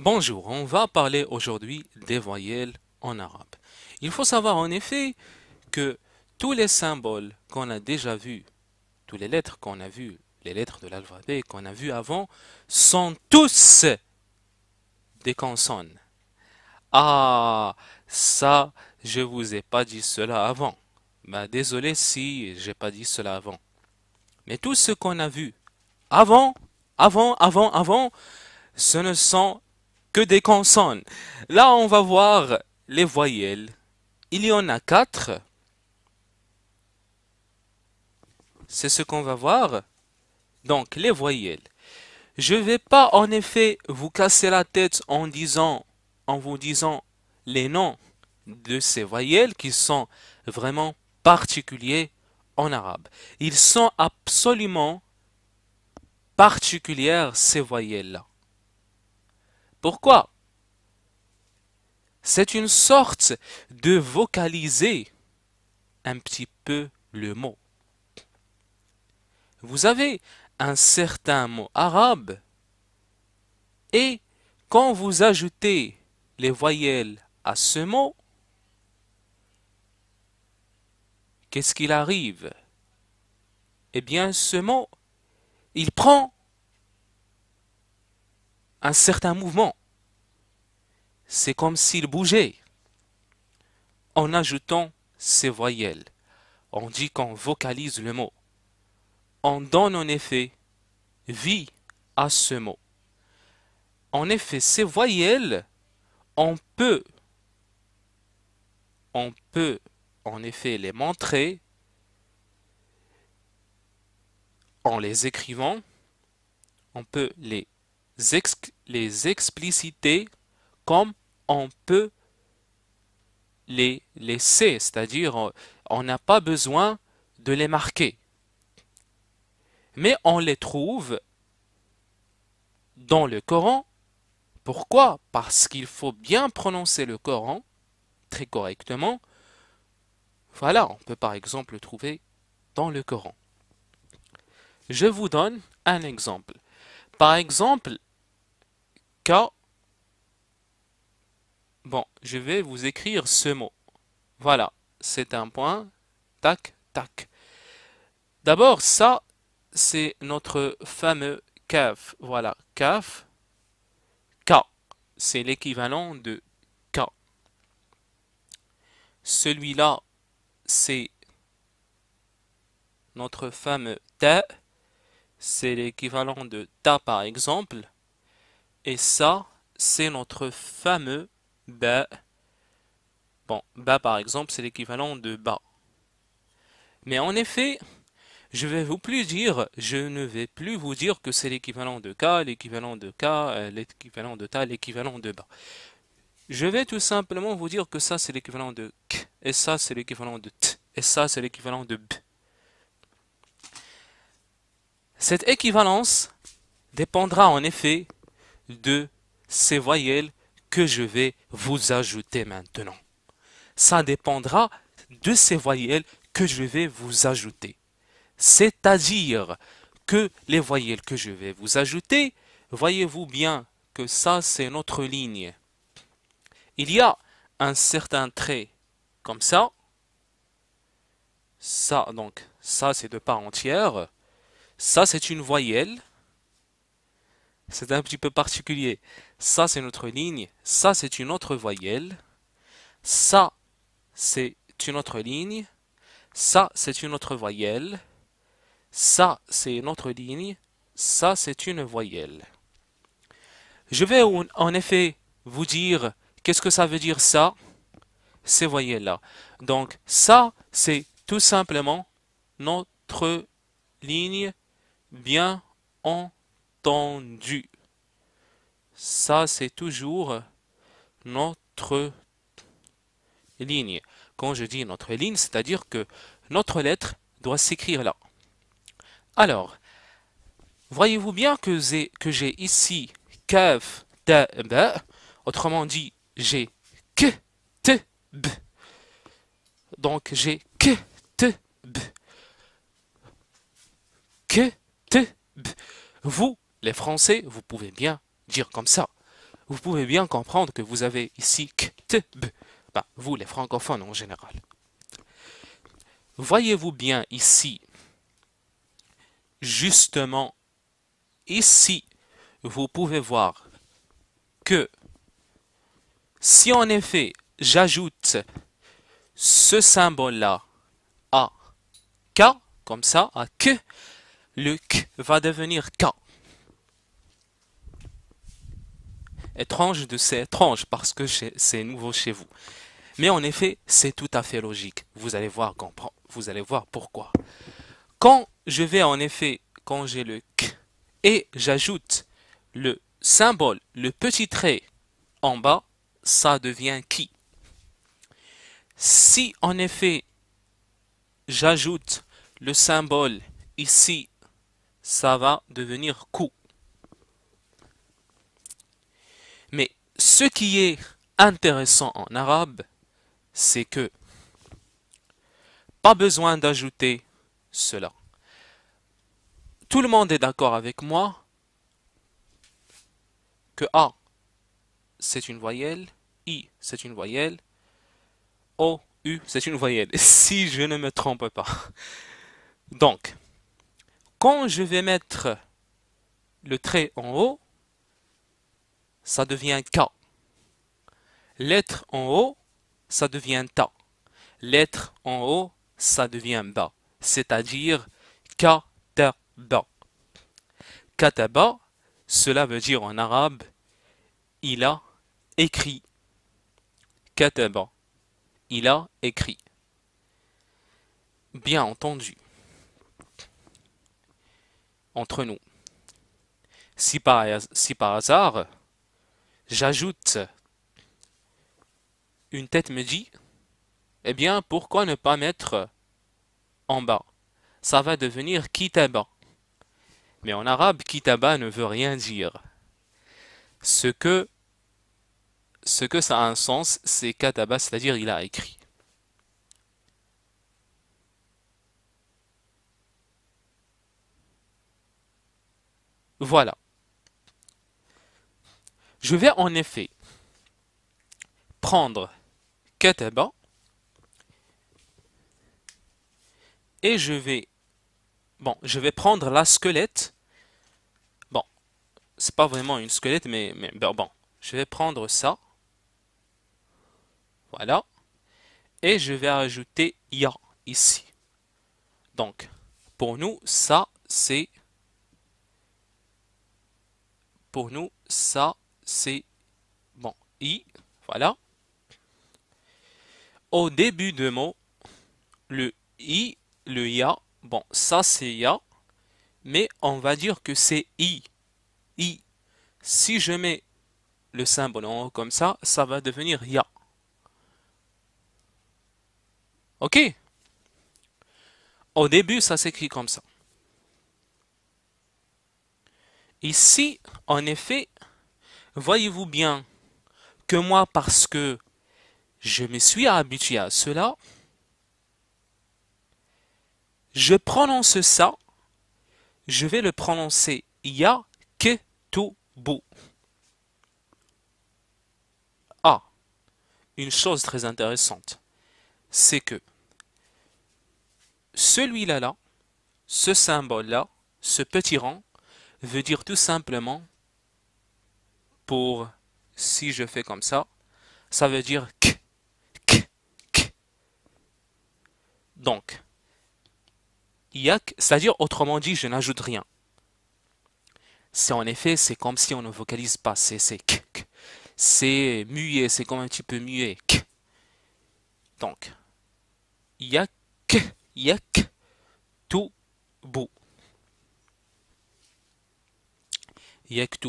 Bonjour, on va parler aujourd'hui des voyelles en arabe. Il faut savoir en effet que tous les symboles qu'on a déjà vus, toutes les lettres qu'on a vues, les lettres de l'alphabet qu'on a vues avant, sont tous des consonnes. Ah, ça, je vous ai pas dit cela avant. Bah, désolé si n'ai pas dit cela avant. Mais tout ce qu'on a vu avant, avant, avant, avant, ce ne sont que des consonnes. Là, on va voir les voyelles. Il y en a quatre. C'est ce qu'on va voir. Donc, les voyelles. Je ne vais pas en effet vous casser la tête en disant, en vous disant les noms de ces voyelles qui sont vraiment particuliers en arabe. Ils sont absolument particulières ces voyelles-là. Pourquoi C'est une sorte de vocaliser un petit peu le mot. Vous avez un certain mot arabe et quand vous ajoutez les voyelles à ce mot, qu'est-ce qu'il arrive Eh bien, ce mot, il prend un certain mouvement. C'est comme s'il bougeait. En ajoutant ces voyelles, on dit qu'on vocalise le mot. On donne en effet vie à ce mot. En effet, ces voyelles, on peut, on peut en effet les montrer en les écrivant, on peut les les expliciter comme on peut les laisser, c'est-à-dire euh, on n'a pas besoin de les marquer. Mais on les trouve dans le Coran. Pourquoi Parce qu'il faut bien prononcer le Coran très correctement. Voilà, on peut par exemple le trouver dans le Coran. Je vous donne un exemple. Par exemple, bon, je vais vous écrire ce mot. Voilà, c'est un point, tac, tac. D'abord, ça, c'est notre fameux caf. Voilà, caf, K. C'est l'équivalent de K. Celui-là, c'est notre fameux ta. C'est l'équivalent de ta, par exemple. Et ça, c'est notre fameux ba. Bon, ba par exemple, c'est l'équivalent de ba. Mais en effet, je vais vous plus dire, je ne vais plus vous dire que c'est l'équivalent de k, l'équivalent de k, euh, l'équivalent de ta, l'équivalent de ba. Je vais tout simplement vous dire que ça c'est l'équivalent de k, et ça c'est l'équivalent de t, et ça c'est l'équivalent de b. Cette équivalence dépendra en effet de ces voyelles que je vais vous ajouter maintenant. Ça dépendra de ces voyelles que je vais vous ajouter. C'est-à-dire que les voyelles que je vais vous ajouter, voyez-vous bien que ça c'est notre ligne. Il y a un certain trait comme ça. Ça donc, ça c'est de part entière Ça c'est une voyelle c'est un petit peu particulier. Ça, c'est notre ligne. Ça, c'est une autre voyelle. Ça, c'est une autre ligne. Ça, c'est une autre voyelle. Ça, c'est une autre ligne. Ça, c'est une voyelle. Je vais en effet vous dire qu'est-ce que ça veut dire ça, ces voyelles-là. Donc, ça, c'est tout simplement notre ligne bien en Tendu. Ça, c'est toujours notre ligne. Quand je dis notre ligne, c'est-à-dire que notre lettre doit s'écrire là. Alors, voyez-vous bien que j'ai ici kaf ta b autrement dit j'ai k t b. Donc j'ai k t b. K t b. Vous les Français, vous pouvez bien dire comme ça. Vous pouvez bien comprendre que vous avez ici b. Bah, vous, les francophones en général. Voyez-vous bien ici, justement, ici, vous pouvez voir que si en effet j'ajoute ce symbole-là à K, comme ça, à que, le K va devenir K. étrange de c'est étrange parce que c'est nouveau chez vous. Mais en effet, c'est tout à fait logique. Vous allez voir, vous allez voir pourquoi. Quand je vais en effet, quand j'ai le k et j'ajoute le symbole, le petit trait en bas, ça devient qui. Si en effet j'ajoute le symbole ici, ça va devenir KU. ce qui est intéressant en arabe, c'est que pas besoin d'ajouter cela. Tout le monde est d'accord avec moi que A, c'est une voyelle, I, c'est une voyelle, O, U, c'est une voyelle, si je ne me trompe pas. Donc, quand je vais mettre le trait en haut, ça devient K. Lettre en haut, ça devient Ta. Lettre en haut, ça devient Ba. C'est-à-dire Kataba. Kataba, cela veut dire en arabe, il a écrit. Kataba, il a écrit. Bien entendu, entre nous, si si par hasard, J'ajoute une tête me dit, eh bien, pourquoi ne pas mettre en bas Ça va devenir kitaba. Mais en arabe, kitaba ne veut rien dire. Ce que, ce que ça a un sens, c'est kataba, c'est-à-dire il a écrit. Voilà. Je vais en effet prendre Kataba et je vais bon, je vais prendre la squelette. Bon, c'est pas vraiment une squelette, mais, bon, bon, je vais prendre ça. Voilà. Et je vais ajouter IA ici. Donc, pour nous, ça, c'est... Pour nous, ça, c'est bon, I, voilà. Au début de mot, le I, le ya, bon, ça c'est ya, mais on va dire que c'est I, I. Si je mets le symbole en haut comme ça, ça va devenir ya. Ok Au début, ça s'écrit comme ça. Ici, en effet, Voyez-vous bien que moi, parce que je me suis habitué à cela, je prononce ça, je vais le prononcer ya ke tout beau. Ah, une chose très intéressante, c'est que celui-là, là, ce symbole-là, ce petit rang, veut dire tout simplement pour si je fais comme ça, ça veut dire k, k, k. Donc, yak, c'est-à-dire autrement dit, je n'ajoute rien. C'est en effet, c'est comme si on ne vocalise pas, c'est k, C'est muet, c'est comme un petit peu muet, Donc, yak, yak, tout bout.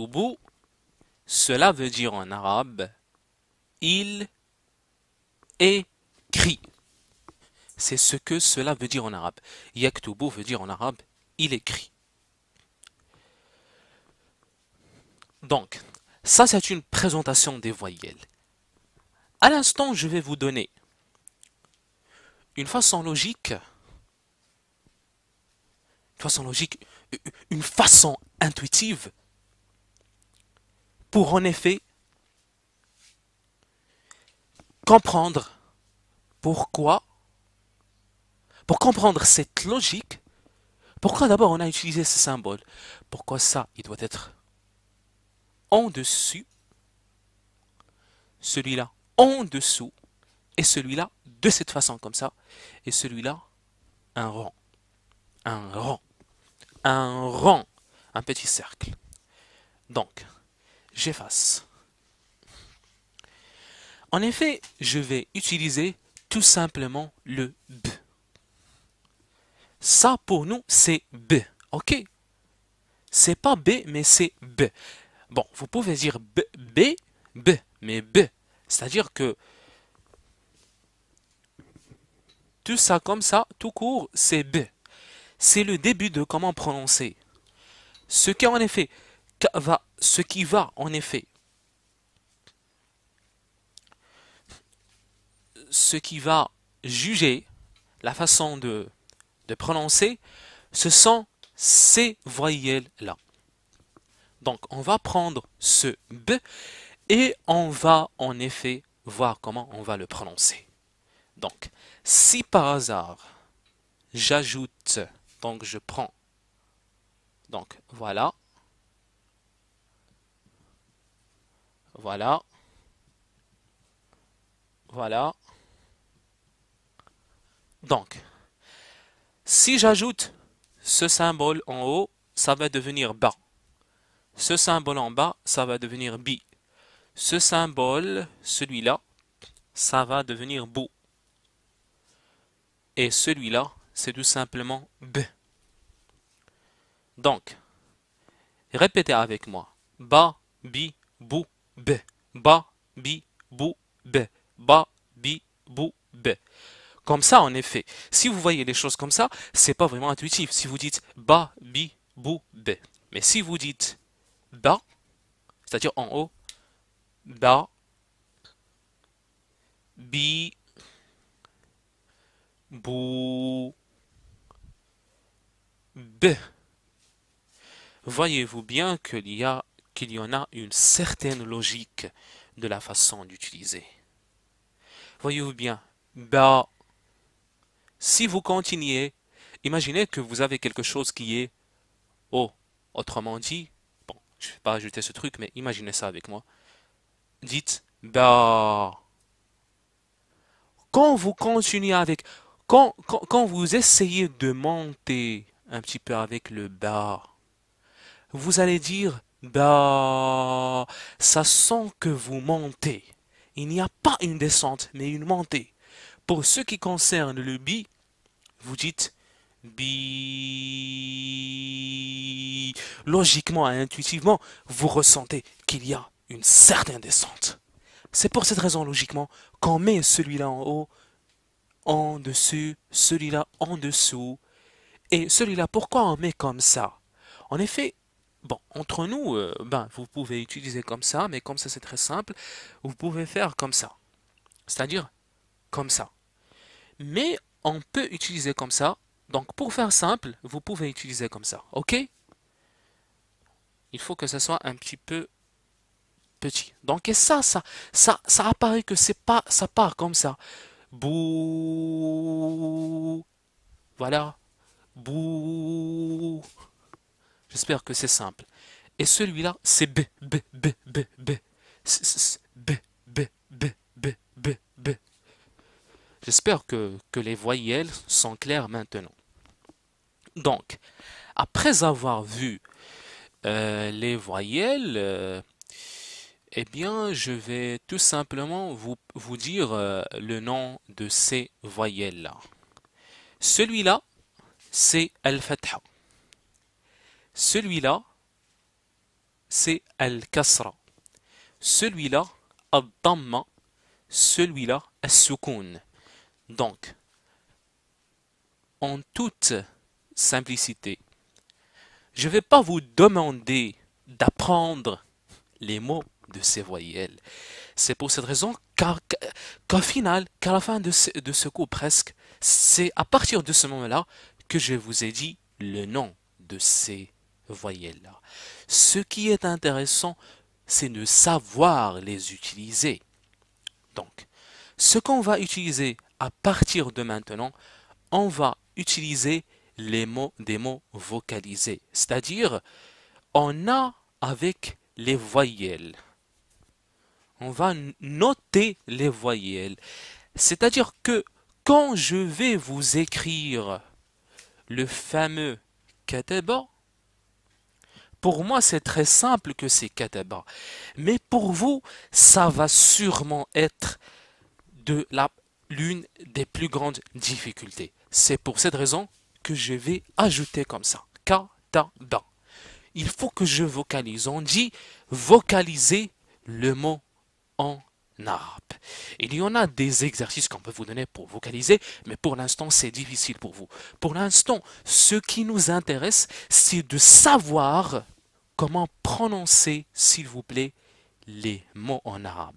bout cela veut dire en arabe il écrit. C'est ce que cela veut dire en arabe. Yaktubu veut dire en arabe il écrit. Donc, ça c'est une présentation des voyelles. À l'instant, je vais vous donner une façon logique, une façon logique, une façon intuitive pour en effet comprendre pourquoi, pour comprendre cette logique, pourquoi d'abord on a utilisé ce symbole Pourquoi ça, il doit être en dessus, celui-là en dessous, et celui-là de cette façon comme ça, et celui-là un rang, un rang, un rang, un petit cercle. Donc, j'efface. En effet, je vais utiliser tout simplement le B. Ça pour nous, c'est B. OK C'est pas B, mais c'est B. Bon, vous pouvez dire B, B, B, mais B. C'est-à-dire que tout ça comme ça, tout court, c'est B. C'est le début de comment prononcer. Ce qui en effet va ce qui va en effet. Ce qui va juger la façon de, de prononcer, ce sont ces voyelles-là. Donc on va prendre ce B et on va en effet voir comment on va le prononcer. Donc si par hasard j'ajoute, donc je prends, donc voilà, Voilà. Voilà. Donc, si j'ajoute ce symbole en haut, ça va devenir bas. Ce symbole en bas, ça va devenir bi. Ce symbole, celui-là, ça va devenir bou, Et celui-là, c'est tout simplement b. Donc, répétez avec moi. Ba, bi, bou b. Ba, bi, bou, Ba, bi, bou, b. Comme ça, en effet. Si vous voyez les choses comme ça, c'est pas vraiment intuitif. Si vous dites ba, bi, bou, b. Mais si vous dites ba, c'est-à-dire en haut, ba, bi, bou, b. Voyez-vous bien qu'il y a il y en a une certaine logique de la façon d'utiliser. Voyez-vous bien, bah, si vous continuez, imaginez que vous avez quelque chose qui est oh, Autrement dit, bon, je ne vais pas ajouter ce truc, mais imaginez ça avec moi. Dites bah, Quand vous continuez avec, quand, quand, vous essayez de monter un petit peu avec le bas », vous allez dire bah, ça sent que vous montez. Il n'y a pas une descente, mais une montée. Pour ce qui concerne le bi, vous dites bi. Logiquement et intuitivement, vous ressentez qu'il y a une certaine descente. C'est pour cette raison, logiquement, qu'on met celui-là en haut, en dessus, celui-là en dessous, et celui-là, pourquoi on met comme ça En effet, Bon, entre nous, euh, ben, vous pouvez utiliser comme ça, mais comme ça c'est très simple, vous pouvez faire comme ça. C'est-à-dire comme ça. Mais on peut utiliser comme ça. Donc pour faire simple, vous pouvez utiliser comme ça. OK Il faut que ça soit un petit peu petit. Donc ça, ça, ça, ça apparaît que c'est pas, ça part comme ça. Bou, Voilà. Bou. J'espère que c'est simple. Et celui-là, c'est B, B, B, B, B. B, B, B, B, B, B. J'espère que, les voyelles sont claires maintenant. Donc, après avoir vu euh, les voyelles, euh, eh bien, je vais tout simplement vous, vous dire euh, le nom de ces voyelles-là. Celui-là, c'est Al-Fatha. Celui-là, c'est Al-Kasra. Celui-là, Al-Damma. Celui-là, Al-Sukun. Donc, en toute simplicité, je ne vais pas vous demander d'apprendre les mots de ces voyelles. C'est pour cette raison qu'au final, qu'à la fin de ce, de ce cours presque, c'est à partir de ce moment-là que je vous ai dit le nom de ces voyelles-là. Ce qui est intéressant, c'est de savoir les utiliser. Donc, ce qu'on va utiliser à partir de maintenant, on va utiliser les mots des mots vocalisés. C'est-à-dire, on a avec les voyelles. On va noter les voyelles. C'est-à-dire que quand je vais vous écrire le fameux kataba, pour moi, c'est très simple que c'est kataba. Mais pour vous, ça va sûrement être de l'une des plus grandes difficultés. C'est pour cette raison que je vais ajouter comme ça. Kataba. Il faut que je vocalise. On dit vocaliser le mot en arabe. Il y en a des exercices qu'on peut vous donner pour vocaliser, mais pour l'instant, c'est difficile pour vous. Pour l'instant, ce qui nous intéresse, c'est de savoir comment prononcer, s'il vous plaît, les mots en arabe.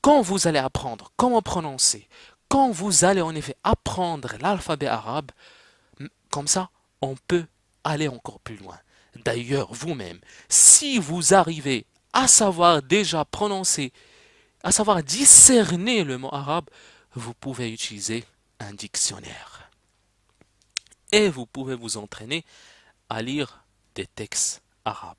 Quand vous allez apprendre comment prononcer, quand vous allez en effet apprendre l'alphabet arabe, comme ça, on peut aller encore plus loin. D'ailleurs, vous-même, si vous arrivez à savoir déjà prononcer, à savoir discerner le mot arabe, vous pouvez utiliser un dictionnaire. Et vous pouvez vous entraîner à lire des textes arabes.